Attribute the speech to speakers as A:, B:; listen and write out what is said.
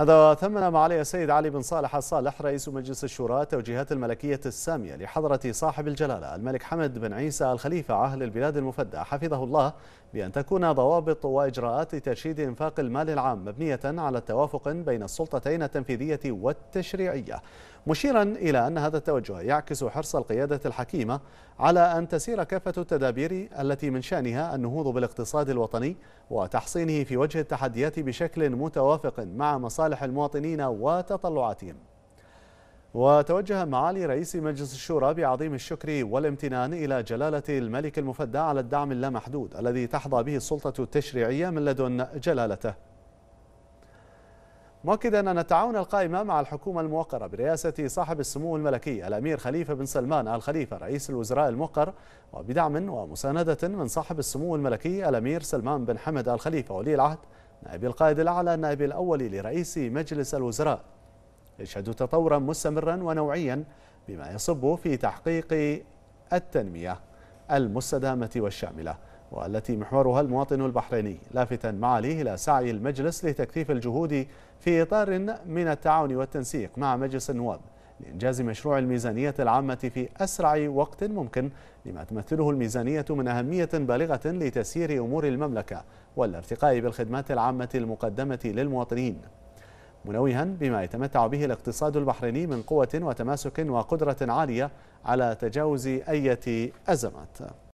A: هذا ثمن معالي السيد علي بن صالح الصالح رئيس مجلس الشورى توجيهات الملكية السامية لحضرة صاحب الجلالة الملك حمد بن عيسى الخليفة عاهل البلاد المفدى حفظه الله بأن تكون ضوابط وإجراءات لترشيد إنفاق المال العام مبنية على التوافق بين السلطتين التنفيذية والتشريعية مشيرا إلى أن هذا التوجه يعكس حرص القيادة الحكيمة على أن تسير كافة التدابير التي من شأنها النهوض بالاقتصاد الوطني وتحصينه في وجه التحديات بشكل متوافق مع مصالح مصالح المواطنين وتطلعاتهم وتوجه معالي رئيس مجلس الشورى بعظيم الشكر والامتنان إلى جلالة الملك المفدى على الدعم اللامحدود الذي تحظى به السلطة التشريعية من لدن جلالته مؤكدا أن التعاون القائم مع الحكومة الموقرة برئاسة صاحب السمو الملكي الأمير خليفة بن سلمان الخليفة رئيس الوزراء الموقر وبدعم ومساندة من صاحب السمو الملكي الأمير سلمان بن حمد الخليفة ولي العهد نائب القائد الأعلى النائب الأول لرئيس مجلس الوزراء يشهد تطورا مستمرا ونوعيا بما يصب في تحقيق التنمية المستدامة والشاملة والتي محورها المواطن البحريني لافتا معاليه إلى سعي المجلس لتكثيف الجهود في إطار من التعاون والتنسيق مع مجلس النواب لإنجاز مشروع الميزانية العامة في أسرع وقت ممكن لما تمثله الميزانية من أهمية بالغة لتسيير أمور المملكة والارتقاء بالخدمات العامة المقدمة للمواطنين منوها بما يتمتع به الاقتصاد البحريني من قوة وتماسك وقدرة عالية على تجاوز أية أزمات